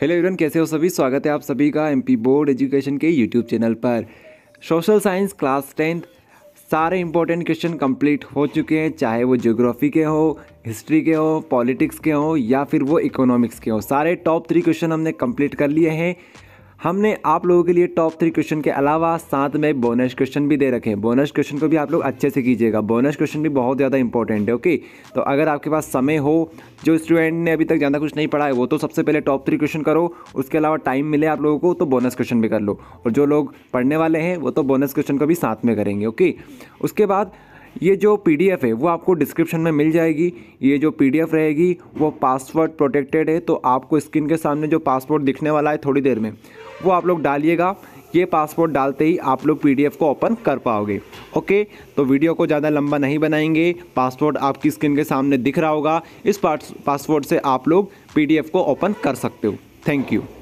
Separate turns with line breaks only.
hello एवरन कैसे हो सभी स्वागत है आप सभी का एमपी बोर्ड एजुकेशन के यूट्यूब चैनल पर सोशल साइंस क्लास टेंथ सारे इंपॉर्टेंट क्वेश्चन कंप्लीट हो चुके हैं चाहे वो ज्योग्राफी के हो हिस्ट्री के हो पॉलिटिक्स के हो या फिर वो इकोनॉमिक्स के हो सारे टॉप थ्री क्वेश्चन हमने कंप्लीट कर लिए हैं हमने आप लोगों के लिए टॉप थ्री क्वेश्चन के अलावा साथ में बोनस क्वेश्चन भी दे रखे हैं बोनस क्वेश्चन को भी आप लोग अच्छे से कीजिएगा बोनस क्वेश्चन भी बहुत ज़्यादा इंपॉर्टेंट है ओके तो अगर आपके पास समय हो जो स्टूडेंट ने अभी तक ज़्यादा कुछ नहीं पढ़ा है वो तो सबसे पहले टॉप थ्री क्वेश्चन करो उसके अलावा टाइम मिले आप लोगों को तो बोनस क्वेश्चन भी कर लो और जो लोग पढ़ने वाले हैं वो तो बोनस क्वेश्चन को भी साथ में करेंगे ओके उसके बाद ये जो पी है वो आपको डिस्क्रिप्शन में मिल जाएगी ये जो पी रहेगी वो पासवर्ड प्रोटेक्टेड है तो आपको स्क्रीन के सामने जो पासवर्ड दिखने वाला है थोड़ी देर में वो आप लोग डालिएगा ये पासपोर्ट डालते ही आप लोग पीडीएफ को ओपन कर पाओगे ओके तो वीडियो को ज़्यादा लंबा नहीं बनाएंगे पासपोर्ट आपकी स्क्रीन के सामने दिख रहा होगा इस पासपोर्ट से आप लोग पीडीएफ को ओपन कर सकते हो थैंक यू